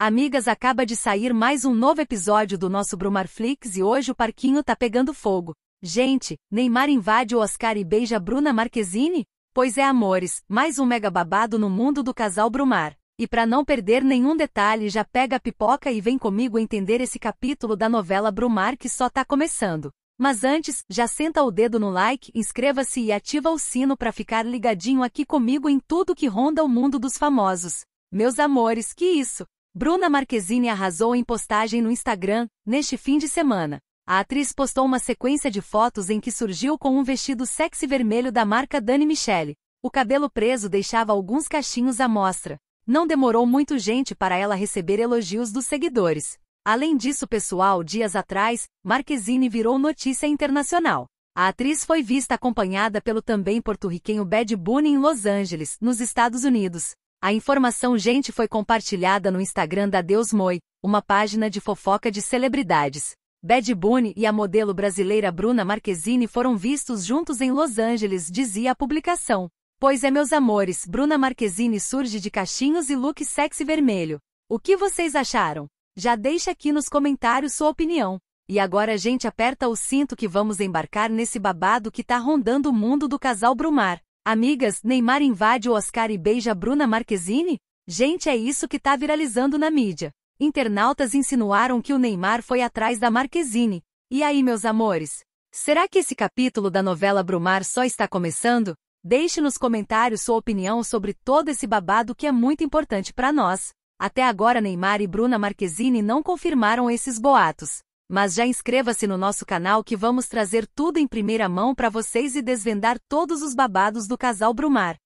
Amigas, acaba de sair mais um novo episódio do nosso Brumarflix e hoje o parquinho tá pegando fogo. Gente, Neymar invade o Oscar e beija Bruna Marquezine? Pois é, amores, mais um mega babado no mundo do casal Brumar. E para não perder nenhum detalhe, já pega a pipoca e vem comigo entender esse capítulo da novela Brumar que só tá começando. Mas antes, já senta o dedo no like, inscreva-se e ativa o sino para ficar ligadinho aqui comigo em tudo que ronda o mundo dos famosos. Meus amores, que isso! Bruna Marquezine arrasou em postagem no Instagram, neste fim de semana. A atriz postou uma sequência de fotos em que surgiu com um vestido sexy vermelho da marca Dani Michele. O cabelo preso deixava alguns cachinhos à mostra. Não demorou muito gente para ela receber elogios dos seguidores. Além disso, pessoal, dias atrás, Marquezine virou notícia internacional. A atriz foi vista acompanhada pelo também porto-riquenho Bad Bunny em Los Angeles, nos Estados Unidos. A informação gente foi compartilhada no Instagram da Deus Moi, uma página de fofoca de celebridades. Bad Bunny e a modelo brasileira Bruna Marquezine foram vistos juntos em Los Angeles, dizia a publicação. Pois é, meus amores, Bruna Marquezine surge de cachinhos e look sexy vermelho. O que vocês acharam? Já deixa aqui nos comentários sua opinião. E agora a gente aperta o cinto que vamos embarcar nesse babado que tá rondando o mundo do casal Brumar. Amigas, Neymar invade o Oscar e beija Bruna Marquezine? Gente, é isso que tá viralizando na mídia. Internautas insinuaram que o Neymar foi atrás da Marquezine. E aí, meus amores? Será que esse capítulo da novela Brumar só está começando? Deixe nos comentários sua opinião sobre todo esse babado que é muito importante para nós. Até agora, Neymar e Bruna Marquezine não confirmaram esses boatos. Mas já inscreva-se no nosso canal que vamos trazer tudo em primeira mão para vocês e desvendar todos os babados do casal Brumar.